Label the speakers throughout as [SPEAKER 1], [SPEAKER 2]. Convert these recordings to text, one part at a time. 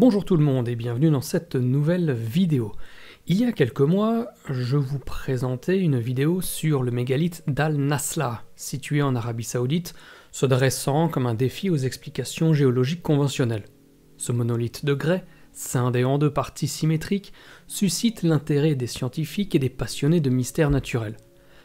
[SPEAKER 1] Bonjour tout le monde et bienvenue dans cette nouvelle vidéo. Il y a quelques mois, je vous présentais une vidéo sur le mégalithe d'Al-Nasla, situé en Arabie Saoudite, se dressant comme un défi aux explications géologiques conventionnelles. Ce monolithe de grès, scindé en deux parties symétriques, suscite l'intérêt des scientifiques et des passionnés de mystères naturels.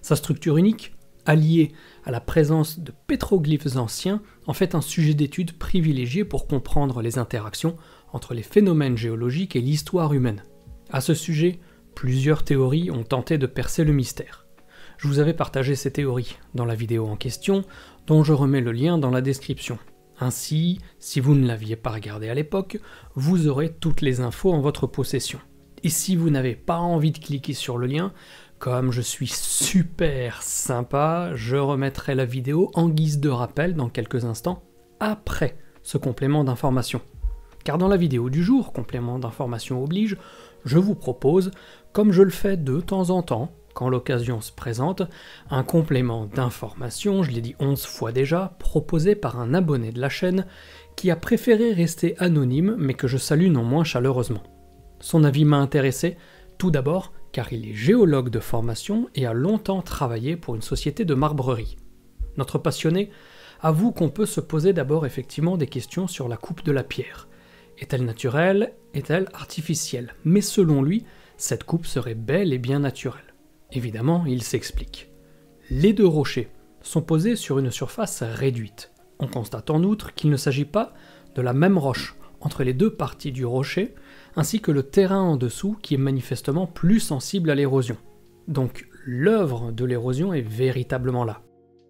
[SPEAKER 1] Sa structure unique, alliée à la présence de pétroglyphes anciens, en fait un sujet d'étude privilégié pour comprendre les interactions entre les phénomènes géologiques et l'histoire humaine. À ce sujet, plusieurs théories ont tenté de percer le mystère. Je vous avais partagé ces théories dans la vidéo en question, dont je remets le lien dans la description. Ainsi, si vous ne l'aviez pas regardé à l'époque, vous aurez toutes les infos en votre possession. Et si vous n'avez pas envie de cliquer sur le lien, comme je suis super sympa, je remettrai la vidéo en guise de rappel dans quelques instants, après ce complément d'information car dans la vidéo du jour, complément d'information oblige, je vous propose, comme je le fais de temps en temps, quand l'occasion se présente, un complément d'information, je l'ai dit 11 fois déjà, proposé par un abonné de la chaîne qui a préféré rester anonyme mais que je salue non moins chaleureusement. Son avis m'a intéressé, tout d'abord car il est géologue de formation et a longtemps travaillé pour une société de marbrerie. Notre passionné avoue qu'on peut se poser d'abord effectivement des questions sur la coupe de la pierre, est-elle naturelle Est-elle artificielle Mais selon lui, cette coupe serait belle et bien naturelle. Évidemment, il s'explique. Les deux rochers sont posés sur une surface réduite. On constate en outre qu'il ne s'agit pas de la même roche entre les deux parties du rocher, ainsi que le terrain en dessous qui est manifestement plus sensible à l'érosion. Donc l'œuvre de l'érosion est véritablement là.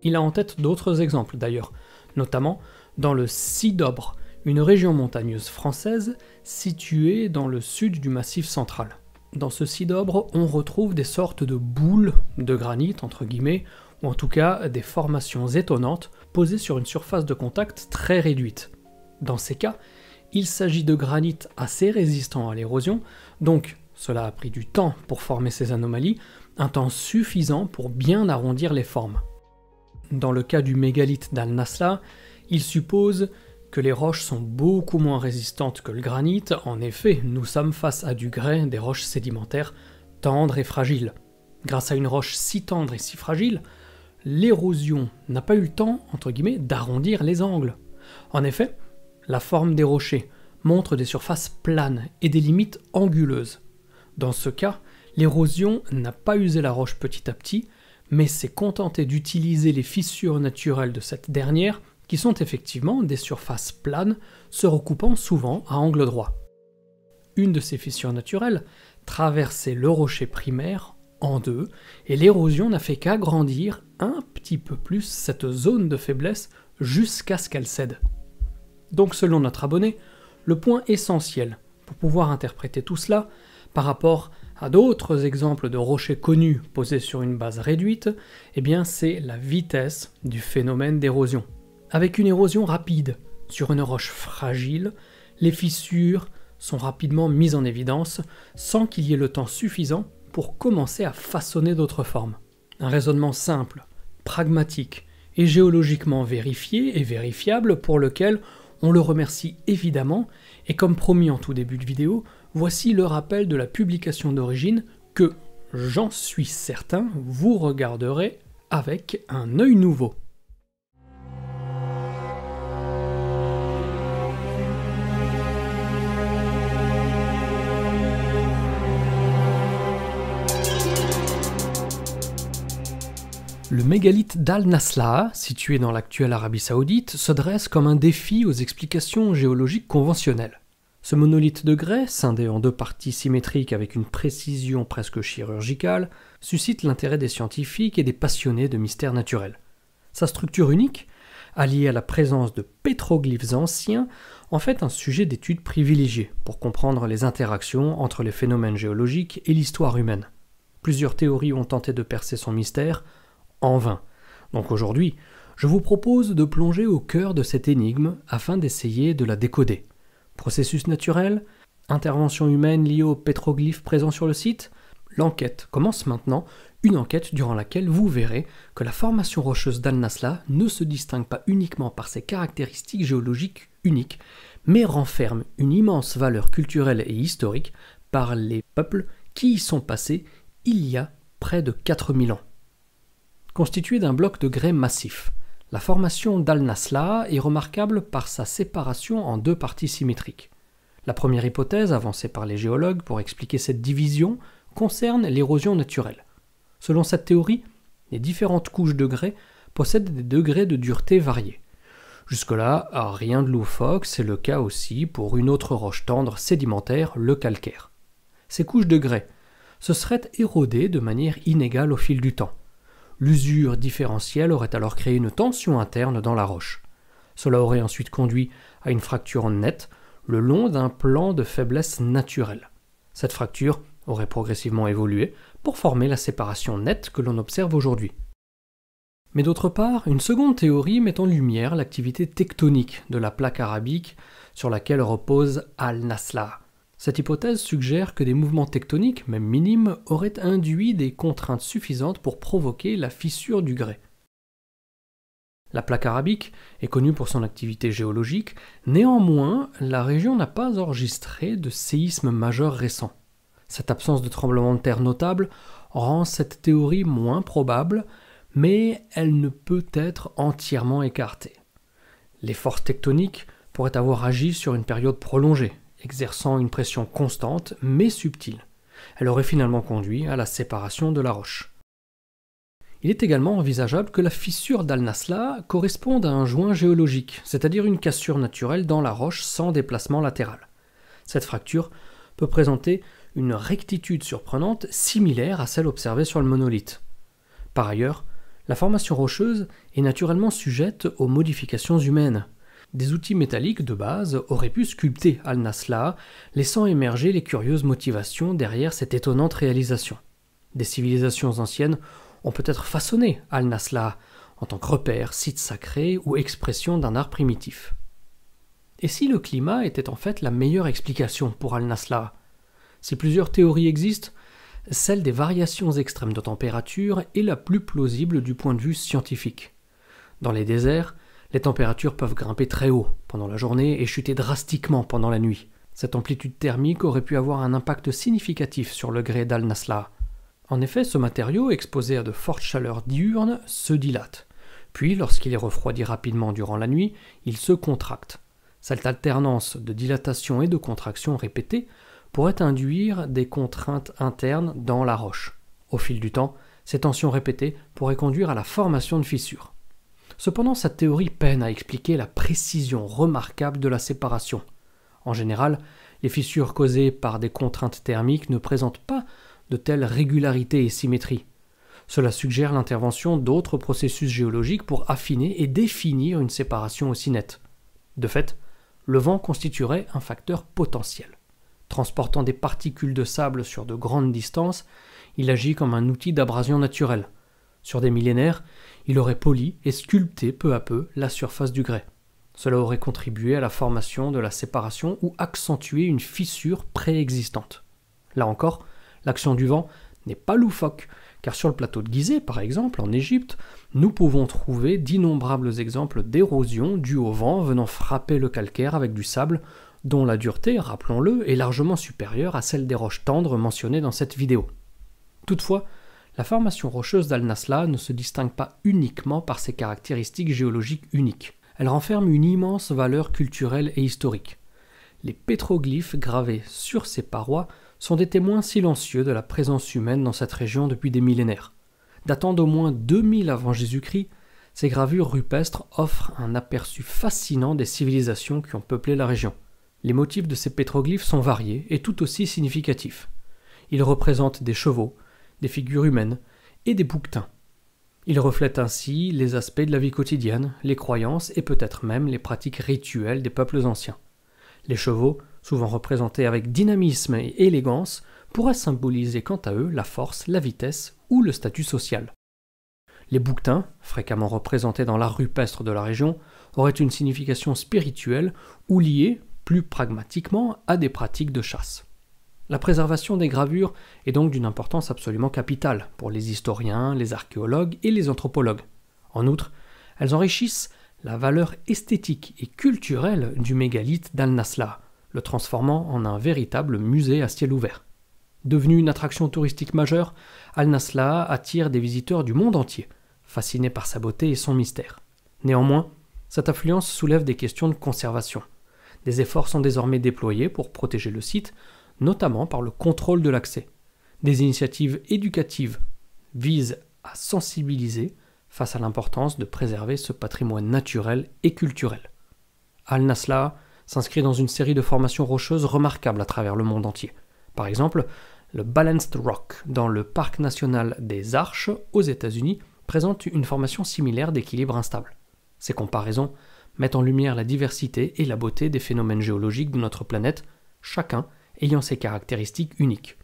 [SPEAKER 1] Il a en tête d'autres exemples d'ailleurs, notamment dans le Sidobre, une région montagneuse française située dans le sud du massif central. Dans ce sid'obre, on retrouve des sortes de boules de granit, entre guillemets, ou en tout cas des formations étonnantes posées sur une surface de contact très réduite. Dans ces cas, il s'agit de granit assez résistant à l'érosion, donc cela a pris du temps pour former ces anomalies, un temps suffisant pour bien arrondir les formes. Dans le cas du mégalithe d'Al-Nasla, il suppose les roches sont beaucoup moins résistantes que le granit, en effet, nous sommes face à du grès, des roches sédimentaires tendres et fragiles. Grâce à une roche si tendre et si fragile, l'érosion n'a pas eu le temps, entre guillemets, d'arrondir les angles. En effet, la forme des rochers montre des surfaces planes et des limites anguleuses. Dans ce cas, l'érosion n'a pas usé la roche petit à petit, mais s'est contentée d'utiliser les fissures naturelles de cette dernière qui sont effectivement des surfaces planes se recoupant souvent à angle droit. Une de ces fissures naturelles traversait le rocher primaire en deux, et l'érosion n'a fait qu'agrandir un petit peu plus cette zone de faiblesse jusqu'à ce qu'elle cède. Donc selon notre abonné, le point essentiel pour pouvoir interpréter tout cela par rapport à d'autres exemples de rochers connus posés sur une base réduite, eh bien c'est la vitesse du phénomène d'érosion. Avec une érosion rapide sur une roche fragile, les fissures sont rapidement mises en évidence sans qu'il y ait le temps suffisant pour commencer à façonner d'autres formes. Un raisonnement simple, pragmatique et géologiquement vérifié et vérifiable pour lequel on le remercie évidemment et comme promis en tout début de vidéo, voici le rappel de la publication d'origine que, j'en suis certain, vous regarderez avec un œil nouveau. Le mégalithe d'Al-Nasla, situé dans l'actuelle Arabie saoudite, se dresse comme un défi aux explications géologiques conventionnelles. Ce monolithe de grès, scindé en deux parties symétriques avec une précision presque chirurgicale, suscite l'intérêt des scientifiques et des passionnés de mystères naturels. Sa structure unique, alliée à la présence de pétroglyphes anciens, en fait un sujet d'étude privilégié pour comprendre les interactions entre les phénomènes géologiques et l'histoire humaine. Plusieurs théories ont tenté de percer son mystère, en vain. Donc aujourd'hui, je vous propose de plonger au cœur de cette énigme afin d'essayer de la décoder. Processus naturel Intervention humaine liée aux pétroglyphes présents sur le site L'enquête commence maintenant, une enquête durant laquelle vous verrez que la formation rocheuse d'Al-Nasla ne se distingue pas uniquement par ses caractéristiques géologiques uniques, mais renferme une immense valeur culturelle et historique par les peuples qui y sont passés il y a près de 4000 ans constitué d'un bloc de grès massif. La formation d'Al-Nasla est remarquable par sa séparation en deux parties symétriques. La première hypothèse avancée par les géologues pour expliquer cette division concerne l'érosion naturelle. Selon cette théorie, les différentes couches de grès possèdent des degrés de dureté variés. Jusque-là, rien de loufoque, c'est le cas aussi pour une autre roche tendre sédimentaire, le calcaire. Ces couches de grès se seraient érodées de manière inégale au fil du temps. L'usure différentielle aurait alors créé une tension interne dans la roche. Cela aurait ensuite conduit à une fracture nette le long d'un plan de faiblesse naturelle. Cette fracture aurait progressivement évolué pour former la séparation nette que l'on observe aujourd'hui. Mais d'autre part, une seconde théorie met en lumière l'activité tectonique de la plaque arabique sur laquelle repose al Nasla. Cette hypothèse suggère que des mouvements tectoniques, même minimes, auraient induit des contraintes suffisantes pour provoquer la fissure du grès. La plaque arabique est connue pour son activité géologique, néanmoins la région n'a pas enregistré de séisme majeur récent. Cette absence de tremblement de terre notable rend cette théorie moins probable, mais elle ne peut être entièrement écartée. Les forces tectoniques pourraient avoir agi sur une période prolongée, exerçant une pression constante mais subtile. Elle aurait finalement conduit à la séparation de la roche. Il est également envisageable que la fissure d'Al-Nasla corresponde à un joint géologique, c'est-à-dire une cassure naturelle dans la roche sans déplacement latéral. Cette fracture peut présenter une rectitude surprenante similaire à celle observée sur le monolithe. Par ailleurs, la formation rocheuse est naturellement sujette aux modifications humaines. Des outils métalliques de base auraient pu sculpter Al-Nasla, laissant émerger les curieuses motivations derrière cette étonnante réalisation. Des civilisations anciennes ont peut-être façonné Al-Nasla en tant que repère, site sacré ou expression d'un art primitif. Et si le climat était en fait la meilleure explication pour Al-Nasla Si plusieurs théories existent, celle des variations extrêmes de température est la plus plausible du point de vue scientifique. Dans les déserts, les températures peuvent grimper très haut pendant la journée et chuter drastiquement pendant la nuit. Cette amplitude thermique aurait pu avoir un impact significatif sur le gré d'Al-Nasla. En effet, ce matériau, exposé à de fortes chaleurs diurnes, se dilate. Puis, lorsqu'il est refroidi rapidement durant la nuit, il se contracte. Cette alternance de dilatation et de contraction répétée pourrait induire des contraintes internes dans la roche. Au fil du temps, ces tensions répétées pourraient conduire à la formation de fissures. Cependant, sa théorie peine à expliquer la précision remarquable de la séparation. En général, les fissures causées par des contraintes thermiques ne présentent pas de telles régularités et symétries. Cela suggère l'intervention d'autres processus géologiques pour affiner et définir une séparation aussi nette. De fait, le vent constituerait un facteur potentiel. Transportant des particules de sable sur de grandes distances, il agit comme un outil d'abrasion naturelle. Sur des millénaires, il aurait poli et sculpté peu à peu la surface du grès. Cela aurait contribué à la formation de la séparation ou accentué une fissure préexistante. Là encore, l'action du vent n'est pas loufoque, car sur le plateau de Gizeh, par exemple, en Égypte, nous pouvons trouver d'innombrables exemples d'érosion due au vent venant frapper le calcaire avec du sable, dont la dureté, rappelons-le, est largement supérieure à celle des roches tendres mentionnées dans cette vidéo. Toutefois, la formation rocheuse d'Al-Nasla ne se distingue pas uniquement par ses caractéristiques géologiques uniques. Elle renferme une immense valeur culturelle et historique. Les pétroglyphes gravés sur ces parois sont des témoins silencieux de la présence humaine dans cette région depuis des millénaires. Datant d'au moins 2000 avant Jésus-Christ, ces gravures rupestres offrent un aperçu fascinant des civilisations qui ont peuplé la région. Les motifs de ces pétroglyphes sont variés et tout aussi significatifs. Ils représentent des chevaux, des figures humaines et des bouquetins. Ils reflètent ainsi les aspects de la vie quotidienne, les croyances et peut-être même les pratiques rituelles des peuples anciens. Les chevaux, souvent représentés avec dynamisme et élégance, pourraient symboliser quant à eux la force, la vitesse ou le statut social. Les bouquetins, fréquemment représentés dans la rupestre de la région, auraient une signification spirituelle ou liée, plus pragmatiquement, à des pratiques de chasse. La préservation des gravures est donc d'une importance absolument capitale pour les historiens, les archéologues et les anthropologues. En outre, elles enrichissent la valeur esthétique et culturelle du mégalithe d'Al-Nasla, le transformant en un véritable musée à ciel ouvert. Devenue une attraction touristique majeure, Al-Nasla attire des visiteurs du monde entier, fascinés par sa beauté et son mystère. Néanmoins, cette affluence soulève des questions de conservation. Des efforts sont désormais déployés pour protéger le site, notamment par le contrôle de l'accès. Des initiatives éducatives visent à sensibiliser face à l'importance de préserver ce patrimoine naturel et culturel. Al-Nasla s'inscrit dans une série de formations rocheuses remarquables à travers le monde entier. Par exemple, le Balanced Rock dans le parc national des Arches aux États-Unis présente une formation similaire d'équilibre instable. Ces comparaisons mettent en lumière la diversité et la beauté des phénomènes géologiques de notre planète, chacun ayant ces caractéristiques uniques.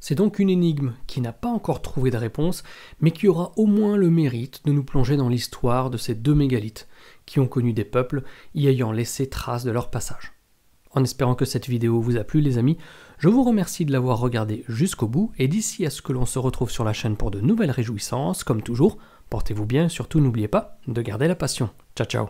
[SPEAKER 1] C'est donc une énigme qui n'a pas encore trouvé de réponse, mais qui aura au moins le mérite de nous plonger dans l'histoire de ces deux mégalithes, qui ont connu des peuples y ayant laissé trace de leur passage. En espérant que cette vidéo vous a plu les amis, je vous remercie de l'avoir regardée jusqu'au bout, et d'ici à ce que l'on se retrouve sur la chaîne pour de nouvelles réjouissances, comme toujours, portez-vous bien et surtout n'oubliez pas de garder la passion. Ciao ciao